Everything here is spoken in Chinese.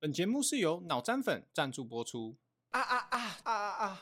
本节目是由脑粘粉赞助播出。啊啊啊啊啊啊！